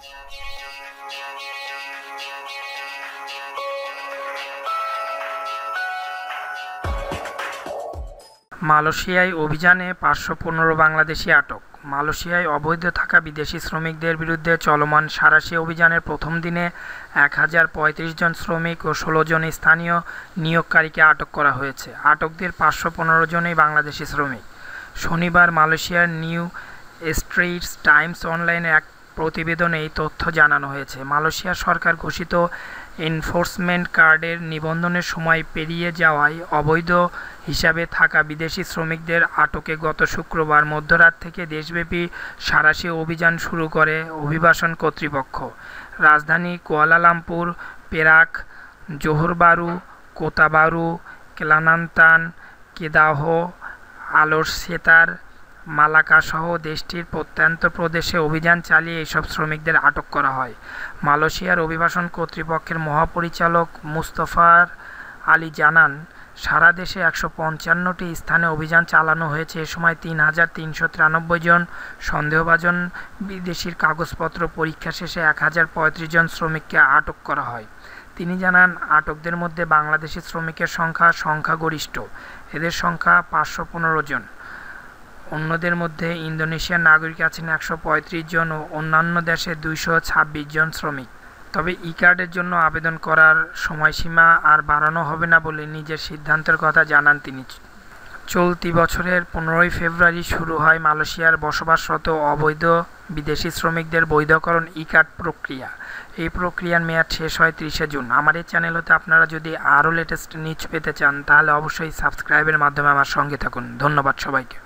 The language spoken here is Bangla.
মালয়েশিয়ায় অভিযানে পাঁচশো পনেরো বাংলাদেশি আটক মালয়েশিয়ায় অবৈধ থাকা বিদেশি শ্রমিকদের বিরুদ্ধে চলমান সারাশি অভিযানের প্রথম দিনে এক হাজার পঁয়ত্রিশ জন শ্রমিক ও ষোলো জন স্থানীয় নিয়োগকারীকে আটক করা হয়েছে আটকদের পাঁচশো পনেরো জনই বাংলাদেশি শ্রমিক শনিবার মালয়েশিয়ার নিউ স্ট্রিটস টাইমস অনলাইনে এক প্রতিবেদনে এই তথ্য জানানো হয়েছে মালয়েশিয়া সরকার ঘোষিত এনফোর্সমেন্ট কার্ডের নিবন্ধনের সময় পেরিয়ে যাওয়ায় অবৈধ হিসাবে থাকা বিদেশি শ্রমিকদের আটকে গত শুক্রবার মধ্যরাত থেকে দেশব্যাপী সারাশি অভিযান শুরু করে অভিবাসন কর্তৃপক্ষ রাজধানী Kuala Lumpur Perak Johor Bahru Kota Bharu Kelantan Kedah Alor Setar মালাকাসহ দেশটির প্রত্যন্ত প্রদেশে অভিযান চালিয়ে এসব শ্রমিকদের আটক করা হয় মালয়েশিয়ার অভিবাসন কর্তৃপক্ষের মহাপরিচালক মুস্তফার আলী জানান সারা দেশে একশো পঞ্চান্নটি স্থানে অভিযান চালানো হয়েছে এ সময় তিন হাজার তিনশো তিরানব্বই জন সন্দেহভাজন বিদেশির কাগজপত্র পরীক্ষা শেষে এক হাজার পঁয়ত্রিশ জন শ্রমিককে আটক করা হয় তিনি জানান আটকদের মধ্যে বাংলাদেশি শ্রমিকের সংখ্যা সংখ্যাগরিষ্ঠ এদের সংখ্যা পাঁচশো পনেরো জন অন্যদের মধ্যে ইন্দোনেশিয়ার নাগরিক আছেন একশো জন ও অন্যান্য দেশে দুইশো জন শ্রমিক তবে ই কার্ডের জন্য আবেদন করার সময়সীমা আর বাড়ানো হবে না বলে নিজের সিদ্ধান্তের কথা জানান তিনি চলতি বছরের পনেরোই ফেব্রুয়ারি শুরু হয় মালয়েশিয়ার বসবাসরত অবৈধ বিদেশি শ্রমিকদের বৈধকরণ ই কার্ড প্রক্রিয়া এই প্রক্রিয়ার মেয়াদ শেষ হয় ত্রিশে জুন আমার এই চ্যানেল হতে আপনারা যদি আরও লেটেস্ট নিউজ পেতে চান তাহলে অবশ্যই সাবস্ক্রাইবের মাধ্যমে আমার সঙ্গে থাকুন ধন্যবাদ সবাইকে